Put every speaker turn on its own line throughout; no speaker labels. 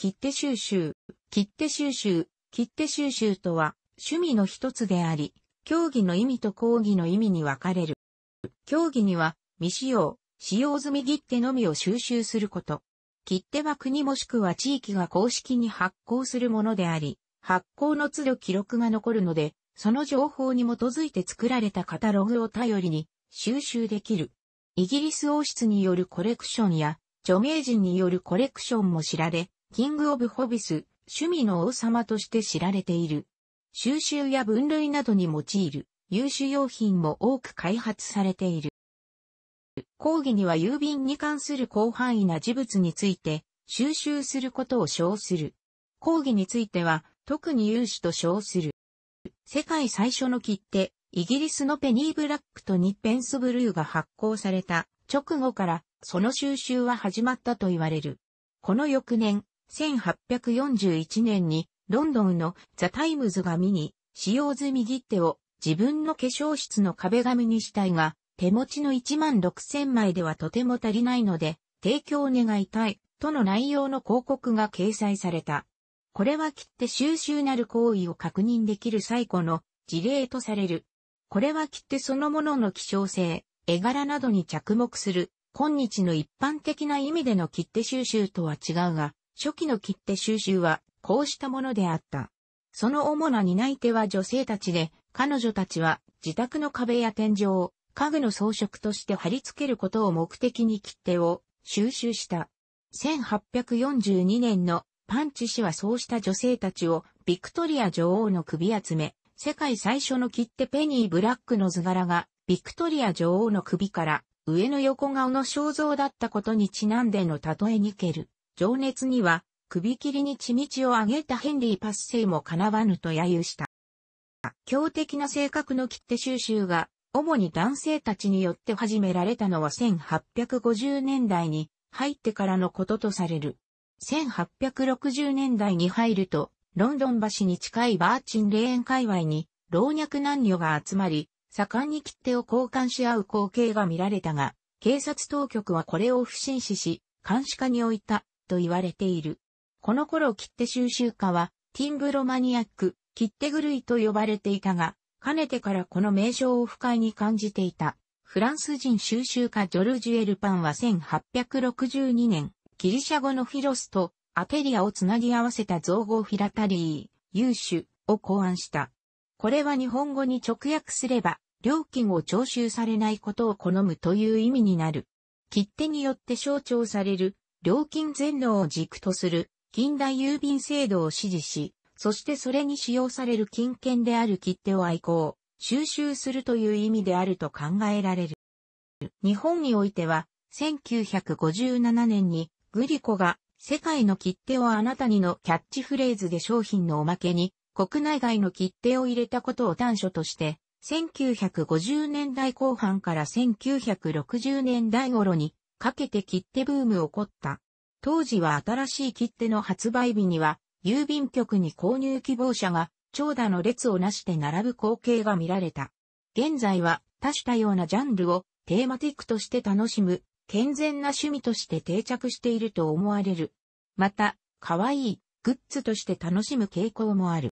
切手収集、切手収集、切手収集とは趣味の一つであり、競技の意味と講義の意味に分かれる。競技には未使用、使用済み切手のみを収集すること。切手は国もしくは地域が公式に発行するものであり、発行の都度記録が残るので、その情報に基づいて作られたカタログを頼りに収集できる。イギリス王室によるコレクションや著名人によるコレクションも知られ、キング・オブ・ホビス、趣味の王様として知られている。収集や分類などに用いる、優秀用品も多く開発されている。講義には郵便に関する広範囲な事物について、収集することを称する。講義については、特に有志と称する。世界最初の切手、イギリスのペニーブラックとニッペンスブルーが発行された直後から、その収集は始まったと言われる。この翌年、1841年にロンドンのザ・タイムズが見に使用済み切手を自分の化粧室の壁紙にしたいが、手持ちの1万6000枚ではとても足りないので、提供願いたい、との内容の広告が掲載された。これは切手収集なる行為を確認できる最古の事例とされる。これは切手そのものの希少性、絵柄などに着目する、今日の一般的な意味での切手収集とは違うが、初期の切手収集はこうしたものであった。その主な担い手は女性たちで、彼女たちは自宅の壁や天井を家具の装飾として貼り付けることを目的に切手を収集した。1842年のパンチ氏はそうした女性たちをビクトリア女王の首集め、世界最初の切手ペニー・ブラックの図柄がビクトリア女王の首から上の横顔の肖像だったことにちなんでの例えにける。情熱には、首切りに血道を上げたヘンリーパス生も叶わぬと揶揄した。強敵な性格の切手収集が、主に男性たちによって始められたのは1850年代に入ってからのこととされる。1860年代に入ると、ロンドン橋に近いバーチンレーン界隈に老若男女が集まり、盛んに切手を交換し合う光景が見られたが、警察当局はこれを不審視し、監視下に置いたと言われている。この頃切手収集家は、ティンブロマニアック、切手狂いと呼ばれていたが、かねてからこの名称を不快に感じていた。フランス人収集家ジョルジュ・エルパンは1862年、ギリシャ語のフィロスとアペリアをつなぎ合わせた造語フィラタリー、優秀を考案した。これは日本語に直訳すれば、料金を徴収されないことを好むという意味になる。切手によって象徴される料金全能を軸とする近代郵便制度を支持し、そしてそれに使用される金券である切手を愛好、収集するという意味であると考えられる。日本においては、1957年にグリコが世界の切手をあなたにのキャッチフレーズで商品のおまけに国内外の切手を入れたことを端緒として、1950年代後半から1960年代頃にかけて切手ブーム起こった。当時は新しい切手の発売日には、郵便局に購入希望者が長蛇の列をなして並ぶ光景が見られた。現在は多種多様なジャンルをテーマティックとして楽しむ健全な趣味として定着していると思われる。また、可愛いグッズとして楽しむ傾向もある。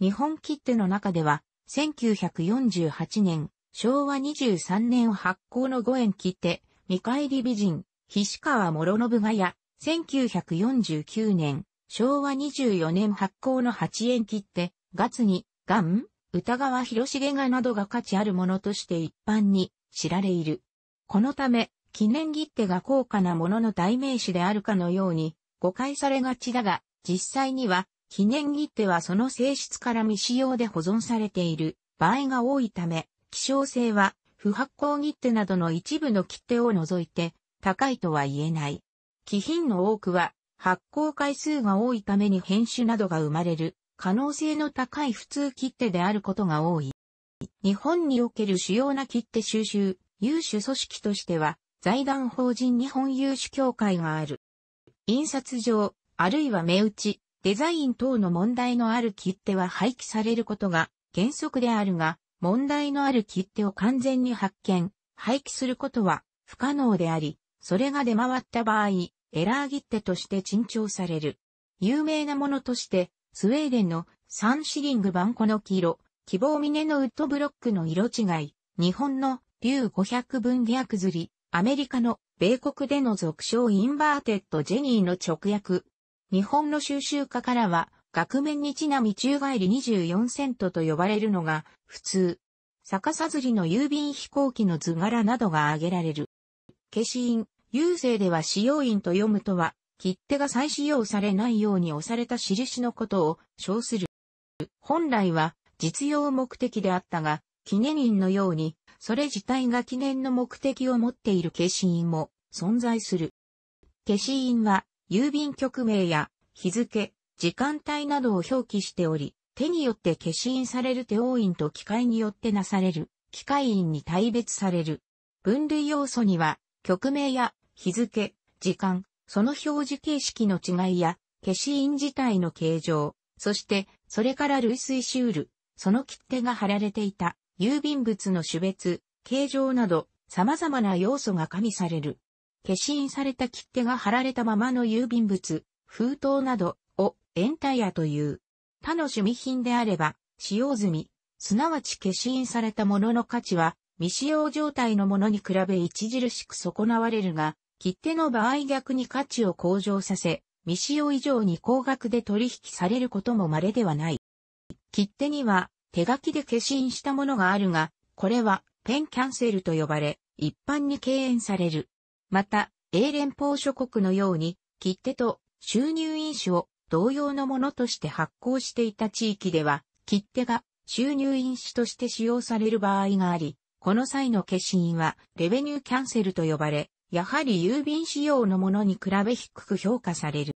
日本切手の中では、1948年、昭和23年発行の5円切手、見返り美人、菱川諸信がや、1949年、昭和24年発行の8円切って、月に、ガン、歌川広重がなどが価値あるものとして一般に知られいる。このため、記念切手が高価なものの代名詞であるかのように誤解されがちだが、実際には、記念切手はその性質から未使用で保存されている場合が多いため、希少性は不発行切手などの一部の切手を除いて、高いとは言えない。貴品の多くは、発行回数が多いために編集などが生まれる、可能性の高い普通切手であることが多い。日本における主要な切手収集、有種組織としては、財団法人日本有種協会がある。印刷上、あるいは目打ち、デザイン等の問題のある切手は廃棄されることが原則であるが、問題のある切手を完全に発見、廃棄することは不可能であり、それが出回った場合、エラー切手として珍重される。有名なものとして、スウェーデンのサンシリング版この黄色、希望峰のウッドブロックの色違い、日本のビュー500分ギアり、アメリカの米国での俗称インバーテッドジェニーの直訳。日本の収集家からは、額面にちなみ宙返り24セントと呼ばれるのが、普通、逆さずりの郵便飛行機の図柄などが挙げられる。消印、郵政では使用印と読むとは、切手が再使用されないように押された印のことを称する。本来は実用目的であったが、記念印のように、それ自体が記念の目的を持っている消印も存在する。消印は、郵便局名や日付、時間帯などを表記しており、手によって消印される手応印と機械によってなされる機械印に大別される。分類要素には、曲名や日付、時間、その表示形式の違いや、消印自体の形状、そして、それから類推シュール、その切手が貼られていた、郵便物の種別、形状など、様々な要素が加味される。消印された切手が貼られたままの郵便物、封筒などをエンタイヤという。他の趣味品であれば、使用済み、すなわち消印されたものの価値は、未使用状態のものに比べ著しく損なわれるが、切手の場合逆に価値を向上させ、未使用以上に高額で取引されることも稀ではない。切手には手書きで消印したものがあるが、これはペンキャンセルと呼ばれ、一般に敬遠される。また、英連邦諸国のように、切手と収入印紙を同様のものとして発行していた地域では、切手が収入印紙として使用される場合があり、この際の消印はレベニューキャンセルと呼ばれ、やはり郵便仕様のものに比べ低く評価される。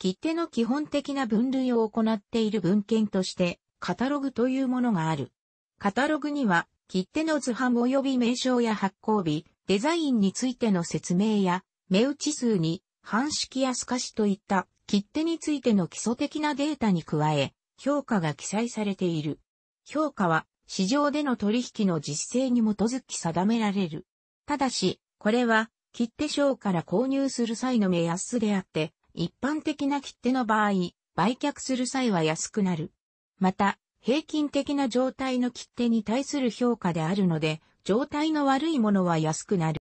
切手の基本的な分類を行っている文献として、カタログというものがある。カタログには、切手の図版及び名称や発行日、デザインについての説明や、目打ち数に、半式や透かしといった切手についての基礎的なデータに加え、評価が記載されている。評価は、市場での取引の実勢に基づき定められる。ただし、これは、切手商から購入する際の目安であって、一般的な切手の場合、売却する際は安くなる。また、平均的な状態の切手に対する評価であるので、状態の悪いものは安くなる。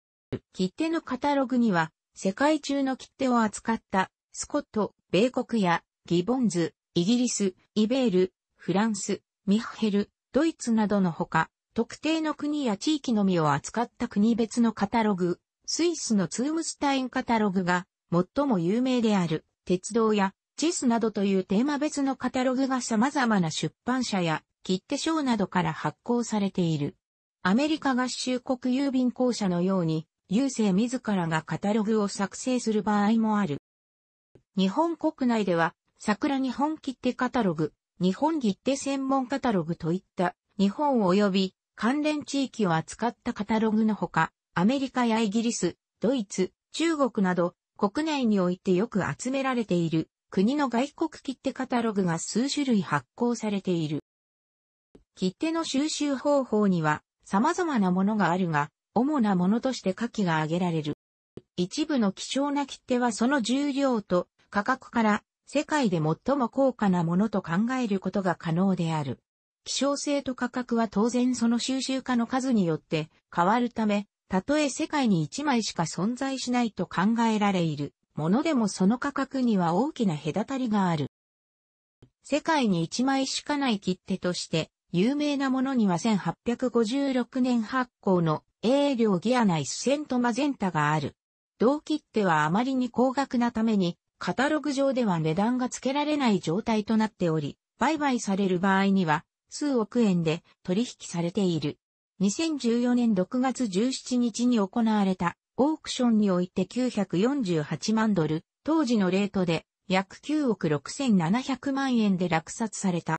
切手のカタログには、世界中の切手を扱ったスコット、米国やギボンズ、イギリス、イベール、フランス、ミッヘル、ドイツなどのほか、特定の国や地域のみを扱った国別のカタログ、スイスのツームスタインカタログが最も有名である、鉄道やチェスなどというテーマ別のカタログが様々な出版社や切手賞などから発行されている。アメリカ合衆国郵便公社のように、郵政自らがカタログを作成する場合もある。日本国内では、桜日本切手カタログ、日本切手専門カタログといった日本及び関連地域を扱ったカタログのほか、アメリカやイギリス、ドイツ、中国など国内においてよく集められている国の外国切手カタログが数種類発行されている。切手の収集方法には様々なものがあるが、主なものとして下記が挙げられる。一部の希少な切手はその重量と価格から世界で最も高価なものと考えることが可能である。希少性と価格は当然その収集家の数によって変わるため、たとえ世界に1枚しか存在しないと考えられいるものでもその価格には大きな隔たりがある。世界に1枚しかない切手として有名なものには1856年発行の英領ギアナイスセントマゼンタがある。同切手はあまりに高額なためにカタログ上では値段が付けられない状態となっており、売買される場合には、数億円で取引されている。2014年6月17日に行われたオークションにおいて948万ドル、当時のレートで約9億6700万円で落札された。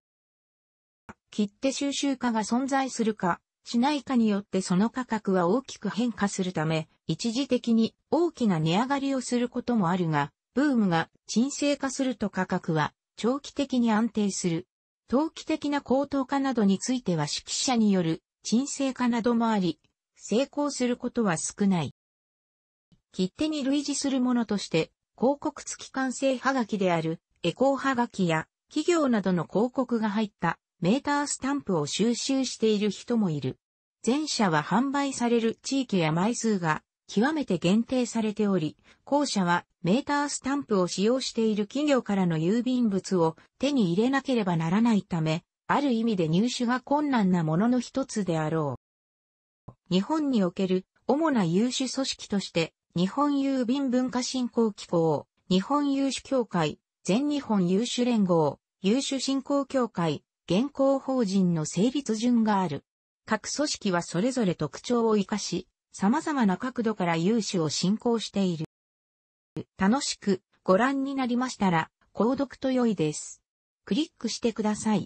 切手収集家が存在するか、しないかによってその価格は大きく変化するため、一時的に大きな値上がりをすることもあるが、ブームが沈静化すると価格は長期的に安定する。投機的な高騰化などについては指揮者による沈静化などもあり、成功することは少ない。切手に類似するものとして、広告付き完成はがきであるエコーはがきや企業などの広告が入ったメータースタンプを収集している人もいる。前者は販売される地域や枚数が極めて限定されており、後者はメータースタンプを使用している企業からの郵便物を手に入れなければならないため、ある意味で入手が困難なものの一つであろう。日本における主な有資組織として、日本郵便文化振興機構、日本有資協会、全日本有資連合、有資振興協会、現行法人の成立順がある。各組織はそれぞれ特徴を活かし、様々な角度から融資を進行している。楽しくご覧になりましたら、購読と良いです。クリックしてください。